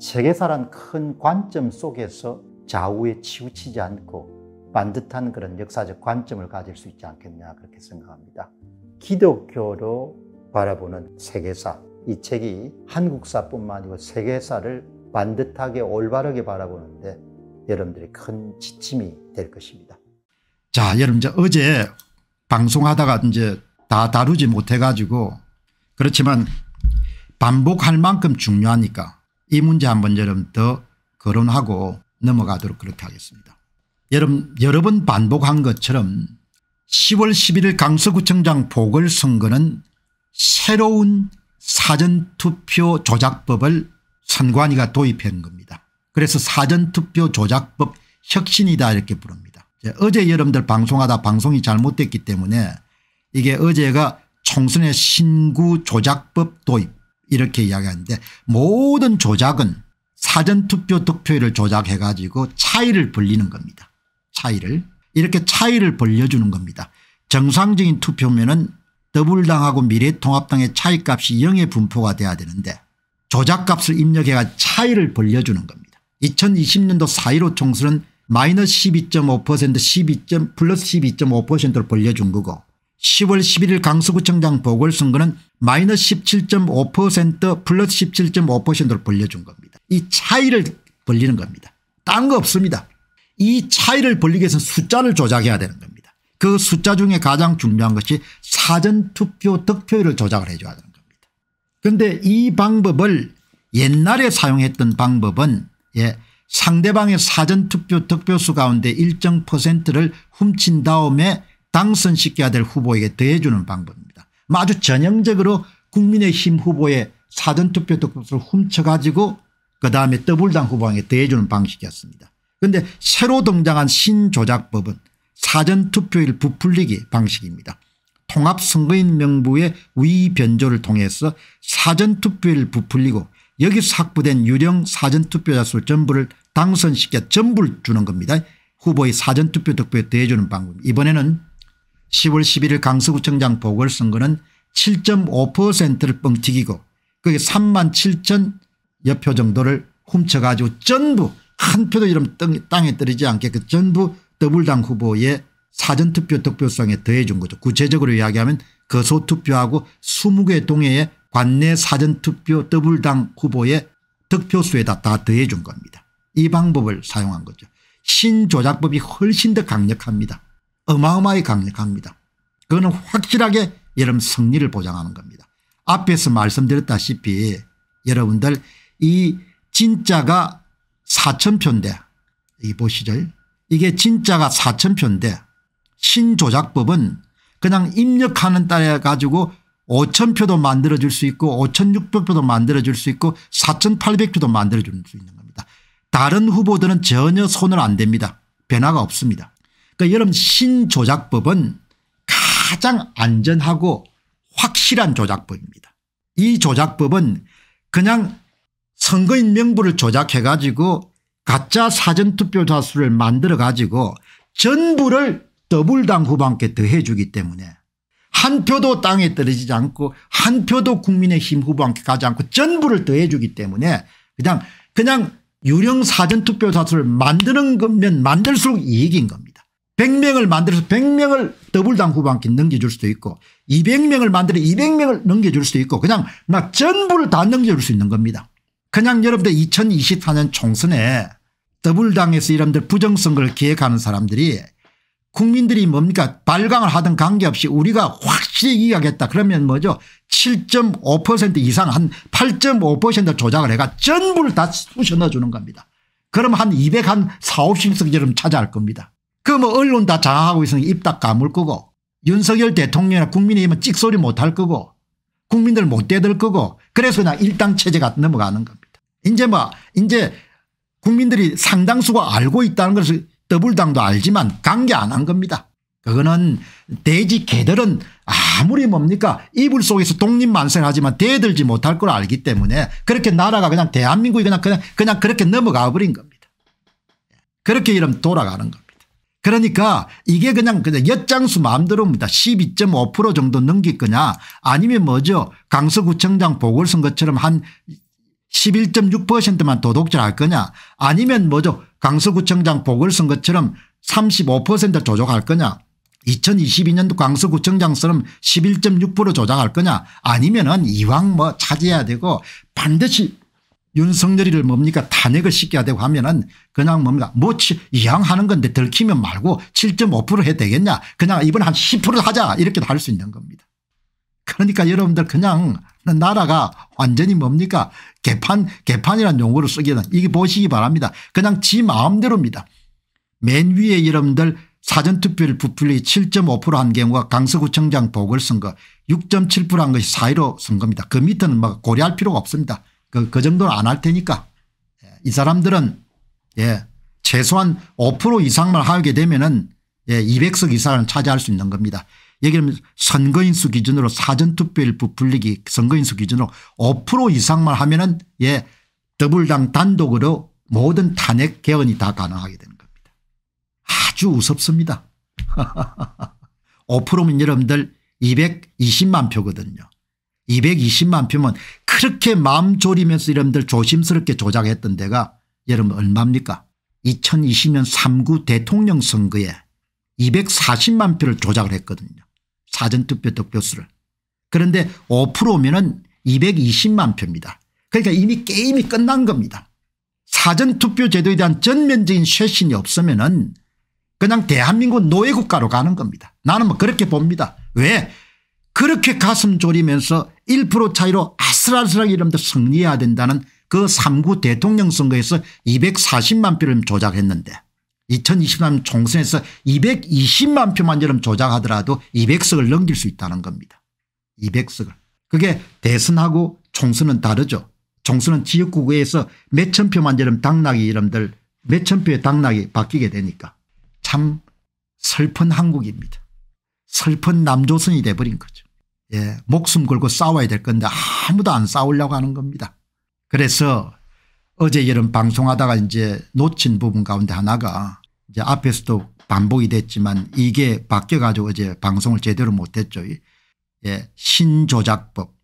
세계사란 큰 관점 속에서 좌우에 치우치지 않고 반듯한 그런 역사적 관점을 가질 수 있지 않겠냐 그렇게 생각합니다. 기독교로 바라보는 세계사 이 책이 한국사뿐만 아니고 세계사를 반듯하게 올바르게 바라보는데 여러분들이 큰 지침이 될 것입니다. 자 여러분 이제 어제 방송하다가 이제 다 다루지 못해 가지고 그렇지만 반복할 만큼 중요하니까 이 문제 한 번 여러분 더 거론하고 넘어가도록 그렇게 하겠습니다. 여러분 여러 번 반복한 것처럼 10월 11일 강서구청장 보궐선거는 새로운 사전투표 조작법을 선관위가 도입한 겁니다. 그래서 사전투표 조작법 혁신이다 이렇게 부릅니다. 어제 여러분들 방송하다 방송이 잘못됐기 때문에 이게 어제가 총선의 신구 조작법 도입 이렇게 이야기하는데 모든 조작은 사전투표 득표율을 조작해 가지고 차이를 벌리는 겁니다. 차이를 이렇게 차이를 벌려주는 겁니다. 정상적인 투표면은 더불당하고 미래통합당의 차이값이 0의 분포가 돼야 되는데 조작값을 입력해가 차이를 벌려주는 겁니다. 2020년도 4.15 총선은 마이너스 12.5% 12. 플러스 12.5%를 벌려준 거고 10월 11일 강서구청장 보궐선거는 마이너스 17.5% 플러스 17.5%로 벌려준 겁니다. 이 차이를 벌리는 겁니다. 딴 거 없습니다. 이 차이를 벌리기 위해서는 숫자를 조작해야 되는 겁니다. 그 숫자 중에 가장 중요한 것이 사전투표 득표율을 조작을 해줘야 되는 겁니다. 그런데 이 방법을 옛날에 사용했던 방법은 예, 상대방의 사전투표 득표수 가운데 일정 퍼센트를 훔친 다음에 당선시켜야 될 후보에게 대해주는 방법입니다. 아주 전형적으로 국민의힘 후보의 사전투표 득표수를 훔쳐가지고 그다음에 더블당 후보에게 더해주는 방식이었습니다. 그런데 새로 등장한 신조작법은 사전투표일 부풀리기 방식입니다. 통합선거인 명부의 위변조를 통해서 사전투표일 부풀리고 여기서 확보된 유령 사전투표자 수 전부를 당선시켜 전부를 주는 겁니다. 후보의 사전투표 득표에 대해주는 방법. 이번에는 10월 11일 강서구청장 보궐선거는 7.5%를 뻥튀기고 그게 3만 7천 여표 정도를 훔쳐가지고 전부 한 표도 이름 땅에 떨어지지 않게 그 전부 더블당 후보의 사전투표 득표성에 더해 준 거죠. 구체적으로 이야기하면 거소투표하고 20개 동해의 관내 사전투표 더블당 후보의 득표수에다 다 더해 준 겁니다. 이 방법을 사용한 거죠. 신조작법이 훨씬 더 강력합니다. 어마어마하게 강력합니다. 그거는 확실하게 여러분 승리를 보장하는 겁니다. 앞에서 말씀드렸다시피 여러분들 이 진짜가 4천표인데 이 보시죠. 이게 진짜가 4천표인데 신조작법은 그냥 입력하는 따라 가지고 5천표도 만들어줄 수 있고 5,600표도 만들어줄 수 있고 4,800표도 만들어줄 수 있는 겁니다. 다른 후보들은 전혀 손을 안 댑니다. 변화가 없습니다. 그러니까 여러분 신조작법은 가장 안전하고 확실한 조작법입니다. 이 조작법은 그냥 선거인 명부를 조작해 가지고 가짜 사전투표자 수를 만들어 가지고 전부를 더불당 후반께 더해 주기 때문에 한 표도 땅에 떨어지지 않고 한 표도 국민의힘 후보한테 가지 않고 전부를 더해 주기 때문에 그냥 그냥 유령 사전투표자 수를 만드는 것면 만들수록 이익인 겁니다. 100명을 만들어서 100명을 더블당 후반기 넘겨줄 수도 있고 200명을 만들어 200명을 넘겨줄 수도 있고 그냥 막 전부를 다 넘겨줄 수 있는 겁니다. 그냥 여러분들 2024년 총선에 더블당에서 여러분들 부정선거를 기획하는 사람들이 국민들이 뭡니까 발광을 하든 관계없이 우리가 확실히 이기하겠다 그러면 뭐죠 7.5% 이상 한 8.5% 조작을 해가 전부를 다 쑤셔 넣어주는 겁니다. 그럼 한 200 한 4, 50석 여러분 찾아할 겁니다. 그뭐 언론 다 장악하고 있으니 입다가물 거고 윤석열 대통령이나 국민의힘은 찍소리 못 할 거고 국민들 못 대들 거고 그래서 그냥 일당 체제가 넘어가는 겁니다. 이제 뭐 이제 국민들이 상당수가 알고 있다는 것을 더블당도 알지만 관계 안 한 겁니다. 그거는 돼지 개들은 아무리 뭡니까 이불 속에서 독립만세하지만 대들지 못할 걸 알기 때문에 그렇게 나라가 그냥 대한민국이 그냥 그냥, 그냥 그렇게 넘어가 버린 겁니다. 그렇게 이러면 돌아가는 겁니다. 그러니까 이게 그냥 그냥 엿장수 마음대로입니다. 12.5% 정도 넘길 거냐 아니면 뭐죠 강서구청장 보궐선거처럼 한 11.6%만 도덕질할 거냐 아니면 뭐죠 강서구청장 보궐선거처럼 35% 조작할 거냐 2022년도 강서구청장처럼 11.6% 조작할 거냐 아니면 은 이왕 뭐 차지해야 되고 반드시 윤석열이를 뭡니까 탄핵을 시켜야 되고 하면은 그냥 뭡니까 뭐 이양하는 건데 들키면 말고 7.5% 해야 되겠냐 그냥 이번에 한 10% 하자 이렇게 도할 수 있는 겁니다. 그러니까 여러분들 그냥 나라가 완전히 뭡니까 개판 개판이라는 용어를 쓰기는 에 이게 보시기 바랍니다. 그냥 지 마음대로입니다. 맨 위에 여러분들 사전투표를 부풀리 7.5%한 경우가 강서구청장 보궐선거 6.7%한 것이 사의로 선거입니다. 그 밑에는 뭐 고려할 필요가 없습니다. 그, 그 정도는 안 할 테니까 이 사람들은 예, 최소한 5% 이상만 하게 되면은 예, 200석 이상을 차지할 수 있는 겁니다. 여기는 선거인수 기준으로 사전투표일부 불리기 선거인수 기준으로 5% 이상만 하면은 예, 더블당 단독으로 모든 탄핵 개헌이 다 가능하게 되는 겁니다. 아주 우습습니다. 5%면 여러분들 220만 표거든요. 220만 표면 그렇게 마음 졸이면서 여러분들 조심스럽게 조작했던 데가 여러분 얼마입니까 2020년 3구 대통령 선거에 240만 표를 조작을 했거든요. 사전투표 득표수를. 그런데 5%면 은 220만 표입니다. 그러니까 이미 게임이 끝난 겁니다. 사전투표 제도에 대한 전면적인 쇄신이 없으면 은 그냥 대한민국 노예국가로 가는 겁니다. 나는 뭐 그렇게 봅니다. 왜 그렇게 가슴 졸이면서 1% 차이로 아슬아슬하게 이름도 승리해야 된다는 그 3구 대통령 선거에서 240만 표를 조작했는데 2023년 총선에서 220만 표만 여름 조작하더라도 200석을 넘길 수 있다는 겁니다. 200석을. 그게 대선하고 총선은 다르죠. 총선은 지역구에서 몇 천 표만 여름 당락이 이름들 몇 천 표의 당락이 바뀌게 되니까 참 슬픈 한국입니다. 슬픈 남조선이 돼버린 거죠. 예, 목숨 걸고 싸워야 될 건데 아무도 안 싸우려고 하는 겁니다. 그래서 어제 여름 방송하다가 이제 놓친 부분 가운데 하나가 이제 앞에서도 반복이 됐지만 이게 바뀌어 가지고 어제 방송을 제대로 못했죠. 예, 신조작법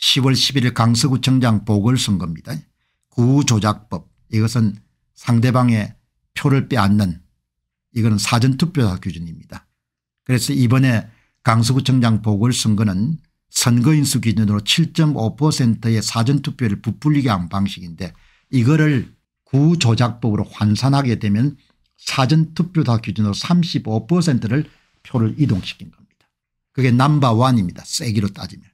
10월 11일 강서구청장 보궐선거입니다. 구조작법 이것은 상대방의 표를 빼앗는 이거는 사전투표자 기준입니다. 그래서 이번에 강서구청 장보궐 선거는 선거인수 기준으로 7.5%의 사전투표를 부풀리게 한 방식인데 이거를 구조작법으로 환산하게 되면 사전투표다 기준으로 35%를 표를 이동시킨 겁니다. 그게 남바1입니다. 세기로 따지면.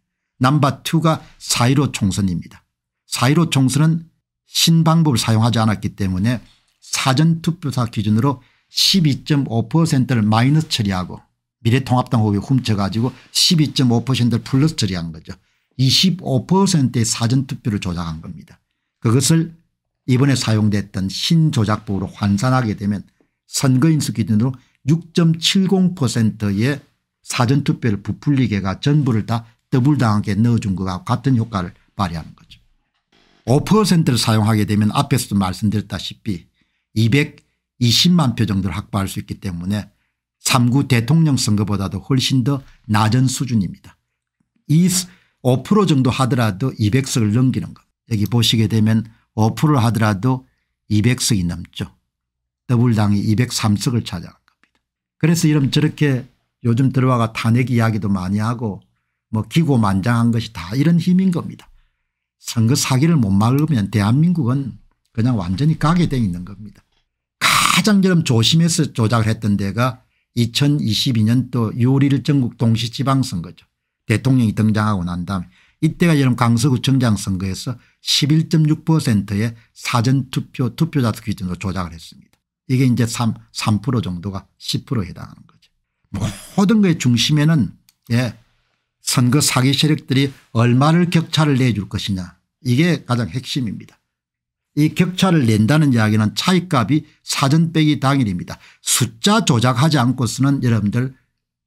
남바2가 4.15 총선입니다. 4.15 총선은 신방법을 사용하지 않았기 때문에 사전투표사 기준으로 12.5%를 마이너스 처리하고 미래통합당국이 훔쳐가지고 12.5%를 플러스 처리한 거죠. 25%의 사전투표를 조작한 겁니다. 그것을 이번에 사용됐던 신조작법으로 환산하게 되면 선거인수 기준으로 6.70%의 사전투표를 부풀리게가 전부를 다 더블당하게 넣어준 것과 같은 효과를 발휘하는 거죠. 5%를 사용하게 되면 앞에서도 말씀드렸다시피 220만 표 정도를 확보할 수 있기 때문에 참구 대통령 선거보다도 훨씬 더 낮은 수준입니다. 이5% 정도 하더라도 200석을 넘기는 것. 여기 보시게 되면 5%를 하더라도 200석이 넘죠. 더불당이 203석을 찾아간 겁니다. 그래서 이런 저렇게 요즘 들어와가 탄핵 이야기도 많이 하고 뭐 기고만장한 것이 다 이런 힘인 겁니다. 선거 사기를 못 막으면 대한민국은 그냥 완전히 가게 돼 있는 겁니다. 가장 좀 조심해서 조작을 했던 데가 2022년도 6월 1일 전국 동시지방선거죠. 대통령이 등장하고 난 다음에 이때가 여름 강서구청장 선거에서 11.6%의 사전투표 투표자 기준으로 조작을 했습니다. 이게 이제 3, 3 정도가 10%에 해당하는 거죠. 모든 것의 중심에는 예, 선거 사기 세력들이 얼마를 격차를 내줄 것이냐 이게 가장 핵심입니다. 이 격차를 낸다는 이야기는 차이값이 사전 빼기 당일입니다. 숫자 조작하지 않고서는 여러분들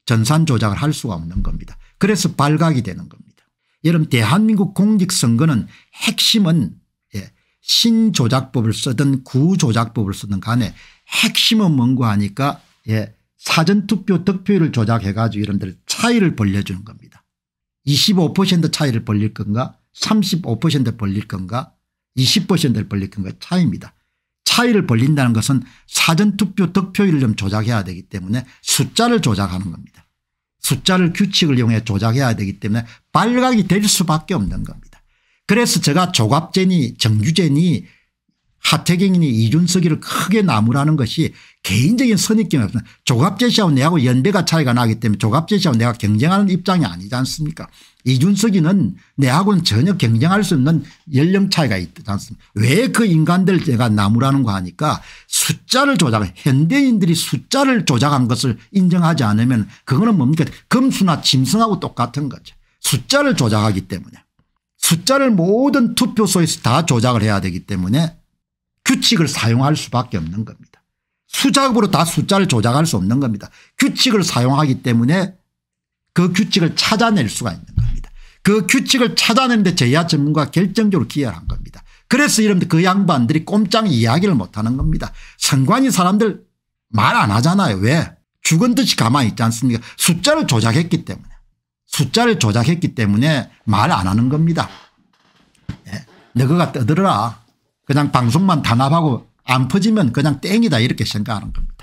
전산 조작을 할 수가 없는 겁니다. 그래서 발각이 되는 겁니다. 여러분 대한민국 공직선거는 핵심은 예, 신조작법을 쓰든 구조작법을 쓰든 간에 핵심은 뭔가 하니까 예, 사전투표 득표율을 조작해 가지고 여러분들 차이를 벌려주는 겁니다. 25% 차이를 벌릴 건가 35% 벌릴 건가 20%를 벌리는 것 차이입니다. 차이를 벌린다는 것은 사전투표 득표율을 좀 조작해야 되기 때문에 숫자를 조작하는 겁니다. 숫자를 규칙을 이용해 조작해야 되기 때문에 발각이 될 수밖에 없는 겁니다. 그래서 제가 조갑제니 정규제니 하태경이니 이준석이를 크게 나무라는 것이 개인적인 선입견이 없습니 조갑제시하고 내하고 연배가 차이가 나기 때문에 조갑제시하고 내가 경쟁하는 입장이 아니지 않습니까 이준석이는 내하고는 전혀 경쟁할 수 없는 연령 차이가 있지 않습니까 왜 그 인간들 내가 나무라는 거 하니까 숫자를 조작 현대인들이 숫자를 조작한 것을 인정하지 않으면 그거는 뭡니까 금수나 짐승하고 똑같은 거죠. 숫자를 조작하기 때문에 숫자를 모든 투표소에서 다 조작을 해야 되기 때문에 규칙을 사용할 수밖에 없는 겁니다. 수작으로다 숫자를 조작할 수 없는 겁니다. 규칙을 사용하기 때문에 그 규칙을 찾아낼 수가 있는 겁니다. 그 규칙을 찾아내는데 제야 전문가 결정적으로 기여를 한 겁니다. 그래서 이런 그 양반들이 꼼짝 이야기를 못하는 겁니다. 선관위 사람들 말 안 하잖아요. 왜? 죽은 듯이 가만히 있지 않습니까 숫자를 조작했기 때문에 숫자를 조작했기 때문에 말 안 하는 겁니다. 네. 예. 너가 떠들어라. 그냥 방송만 단합하고 안 퍼지면 그냥 땡이다 이렇게 생각하는 겁니다.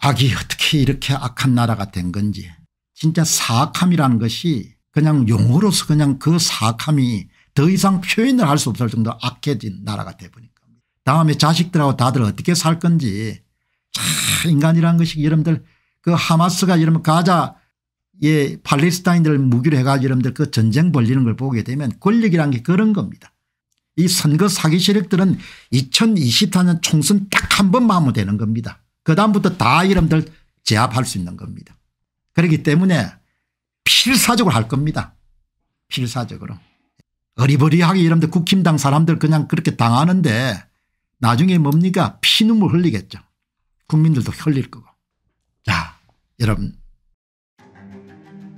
악이 어떻게 이렇게 악한 나라가 된 건지 진짜 사악함이라는 것이 그냥 용어로서 그냥 그 사악함이 더 이상 표현을 할 수 없을 정도 악해진 나라가 돼버니까 다음에 자식들하고 다들 어떻게 살 건지 인간이란 것이 여러분들 그 하마스가 여러분 가자 예 팔레스타인들 무기로 해가지고 여러분들 그 전쟁 벌리는 걸 보게 되면 권력이란 게 그런 겁니다. 이 선거 사기 세력들은 2024년 총선 딱 한 번 마무되는 겁니다. 그다음부터 다 이름들 제압할 수 있는 겁니다. 그렇기 때문에 필사적으로 할 겁니다. 필사적으로. 어리버리하게 이름들 국힘당 사람들 그냥 그렇게 당하는데 나중에 뭡니까 피눈물 흘리겠죠. 국민들도 흘릴 거고. 자 여러분